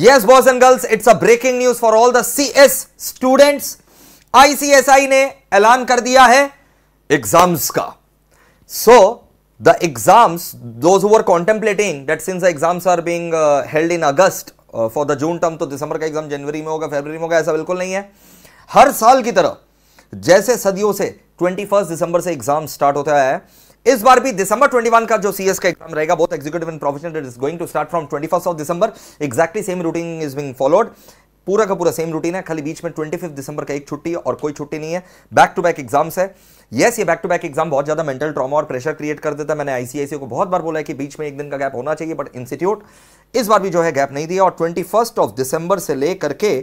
yes boys and girls it's a breaking news for all the C S students ICSI ने ऐलान कर दिया है एग्जाम्स का so the exams those who're contemplating that since since the exams are being uh, held in august uh, तो दिसंबर का exam जनवरी में होगा फरवरी में होगा ऐसा बिल्कुल नहीं है हर साल की तरह जैसे सदियों से ट्वेंटी दिसंबर से एग्जाम स्टार्ट होता है इस बार भी दिसंबर 21 का जो सीएस का एग्जाम रहेगा बहुत executive and professional is going to start from 21st of December exactly same routine is being followed पूरा का पूरा सेम रूटीन है खाली बीच में 25 दिसंबर का एक छुट्टी और कोई छुट्टी नहीं है बैक टू बैक एग्जाम्स है यस yes, ये बैक टू बैक एग्जाम बहुत ज्यादा मेंटल ट्रॉमा और प्रेशर क्रिएट कर देता है मैंने आईसीआईसी को बहुत बार बोला है कि बीच में एक दिन का गैप होना चाहिए बट इंस्टीट्यूट इस बार भी जो है गैप नहीं दिया और ट्वेंटी फर्स्ट ऑफ दिसंबर से लेकर के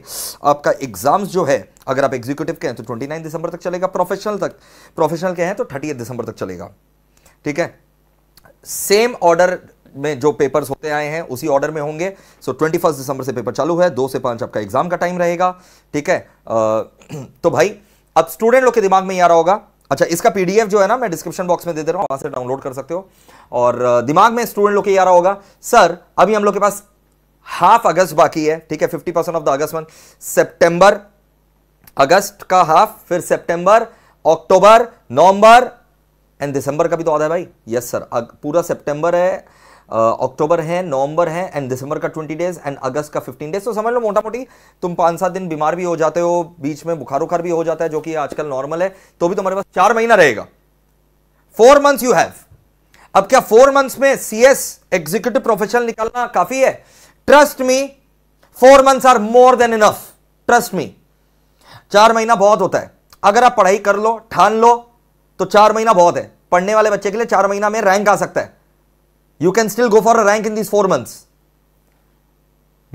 आपका एग्जाम्स जो है अगर आप एग्जीक्यूटिव के हैं तो ट्वेंटी दिसंबर तक चलेगा प्रोफेशनल तक प्रोफेशनल के हैं तो थर्टी दिसंबर तक चलेगा ठीक है सेम ऑर्डर में जो पेपर्स होते आए हैं उसी ऑर्डर में होंगे सो ट्वेंटी फर्स्ट दिसंबर से पेपर चालू है दो से पांच आपका एग्जाम का टाइम रहेगा ठीक है आ, तो भाई अब स्टूडेंट लोग के दिमाग में ये आ रहा होगा अच्छा इसका पीडीएफ जो है ना मैं डिस्क्रिप्शन बॉक्स में दे दे रहा हूं वहां से डाउनलोड कर सकते हो और दिमाग में स्टूडेंट लोग के ये आ रहा होगा सर अभी हम लोग के पास हाफ अगस्त बाकी है ठीक है fifty percent of the August one September अगस्त का हाफ फिर सेप्टेंबर अक्टूबर नवंबर एंड दिसंबर का भी तो आधा है भाई यस सर पूरा सितंबर है अक्टूबर है नवंबर है एंड दिसंबर का ट्वेंटी डेज एंड अगस्त का फिफ्टीन डेज तो समझ लो मोटा मोटी तुम पाँच सात दिन बीमार भी हो जाते हो बीच में बुखार उखार भी हो जाता है जो कि आजकल नॉर्मल है तो भी तुम्हारे पास चार महीना रहेगा फोर मंथ्स यू हैव अब क्या फोर मंथ्स में सी एस एग्जीक्यूटिव प्रोफेशनल निकालना काफी है trust me four months are more than enough trust me चार महीना बहुत होता है अगर आप पढ़ाई कर लो ठान लो तो चार महीना बहुत है पढ़ने वाले बच्चे के लिए चार महीना में रैंक आ सकता है you can still go for a rank in these four months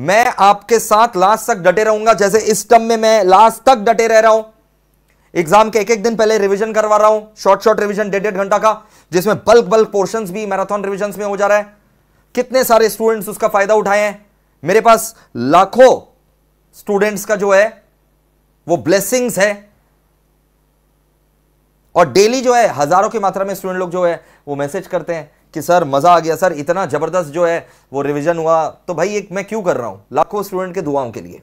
मैं आपके साथ लास्ट तक डटे रहूंगा जैसे इस टर्म में मैं लास्ट तक डटे रह रहा हूं एग्जाम के एक एक दिन पहले रिवीजन करवा रहा हूं शॉर्ट शॉर्ट रिवीजन डेढ़ डेढ़ घंटा का जिसमें बल्क बल्क पोर्शंस भी मैराथन रिविजन में हो जा रहा है कितने सारे स्टूडेंट्स उसका फायदा उठाए हैं मेरे पास लाखों स्टूडेंट्स का जो है वो ब्लेसिंग्स है और डेली जो है हज़ारों की मात्रा में स्टूडेंट लोग जो है वो मैसेज करते हैं कि सर मज़ा आ गया सर इतना ज़बरदस्त जो है वो रिविज़न हुआ तो भाई एक मैं क्यों कर रहा हूं लाखों स्टूडेंट के दुआओं के लिए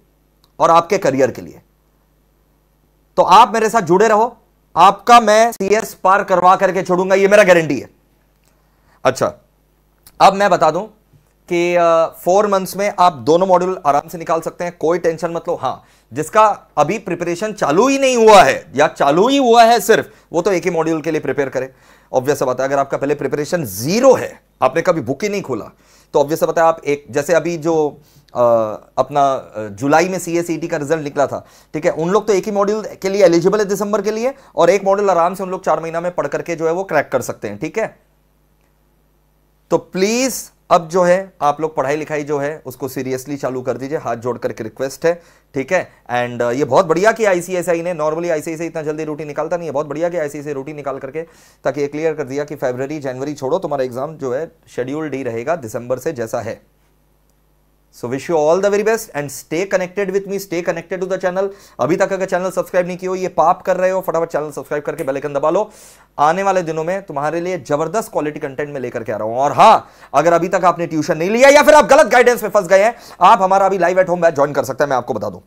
और आपके करियर के लिए तो आप मेरे साथ जुड़े रहो आपका मैं सी पार करवा करके छोड़ूंगा ये मेरा गारंटी है अच्छा अब मैं बता दूं कि फोर मंथ्स में आप दोनों मॉड्यूल आराम से निकाल सकते हैं कोई टेंशन मतलब हाँ जिसका अभी प्रिपरेशन चालू ही नहीं हुआ है या चालू ही हुआ है सिर्फ वो तो एक ही मॉड्यूल के लिए प्रिपेयर करें ऑब्वियस बात है अगर आपका पहले प्रिपरेशन जीरो है आपने कभी बुक ही नहीं खोला तो ऑब्वियस बात है आप एक जैसे अभी जो आ, अपना जुलाई में सी e का रिजल्ट निकला था ठीक है उन लोग तो एक ही मॉड्यूल के लिए एलिजिबल है दिसंबर के लिए और एक मॉड्यूल आराम से उन लोग चार महीना में पढ़ करके जो है वो क्रैक कर सकते हैं ठीक है तो प्लीज़ अब जो है आप लोग पढ़ाई लिखाई जो है उसको सीरियसली चालू कर दीजिए हाथ जोड़ करके रिक्वेस्ट है ठीक है एंड uh, ये बहुत बढ़िया कि आईसीएसआई ने नॉर्मली आईसीएसआई इतना जल्दी रूटीन निकालता नहीं है बहुत बढ़िया कि आईसीएसआई रूटीन निकाल करके ताकि ये क्लियर कर दिया कि फेबररी जनवरी छोड़ो तुम्हारा एग्जाम जो है शेड्यूल्ड ही रहेगा दिसंबर से जैसा है so wish you all the very best and stay connected with me stay connected to the channel अभी तक अगर चैनल सब्सक्राइब नहीं किया हो ये पाप कर रहे हो फटाफट चैनल सब्सक्राइब करके बेल आइकन दबा लो आने वाले दिनों में तुम्हारे लिए जबरदस्त क्वालिटी कंटेंट में लेकर के आ रहा हूं और हाँ अगर अभी तक आपने ट्यूशन नहीं लिया या फिर आप गलत गाइडेंस में फंस गए हैं आप हमारा अभी live at home batch join कर सकते हैं मैं आपको बता दूं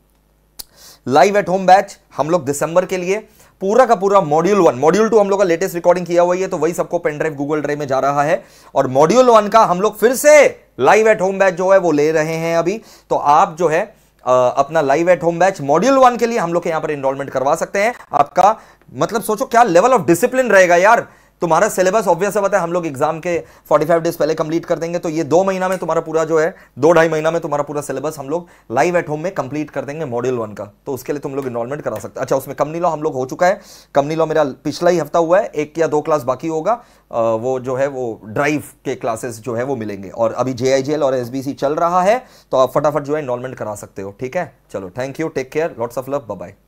लाइव एट होम बैच हम लोग दिसंबर के लिए पूरा का पूरा मॉड्यूल वन मॉड्यूल टू हम लोग का लेटेस्ट रिकॉर्डिंग किया हुआ है तो वही सबको पेन ड्राइव गूगल ड्राइव में जा रहा है और मॉड्यूल वन का हम लोग फिर से लाइव एट होम बैच जो है वो ले रहे हैं अभी तो आप जो है आ, अपना live at home batch module one के लिए हम लोग यहां पर इनरोलमेंट करवा सकते हैं आपका मतलब सोचो क्या लेवल ऑफ डिसिप्लिन रहेगा यार तुम्हारा सिलेबस ऑब्वियस है है हम लोग एग्जाम के 45 डेज पहले कंप्लीट कर देंगे तो ये दो महीना में तुम्हारा पूरा जो है दो ढाई महीना में तुम्हारा पूरा सिलेबस हम लोग लाइव एट होम में कंप्लीट कर देंगे मॉड्यूल वन का तो उसके लिए तुम लोग इनरोलमेंट करा सकते अच्छा उसमें कमनी लॉ हम लोग हो चुका है कमनी लॉ मेरा पिछला ही हफ्ता हुआ है एक या दो क्लास बाकी होगा वो जो है वो ड्राइव के क्लासेस जो है वो मिलेंगे और अभी जे और एस चल रहा है तो आप फटाफट जो है इनरोलमेंट करा सकते हो ठीक है चलो thank you take care lots of love bye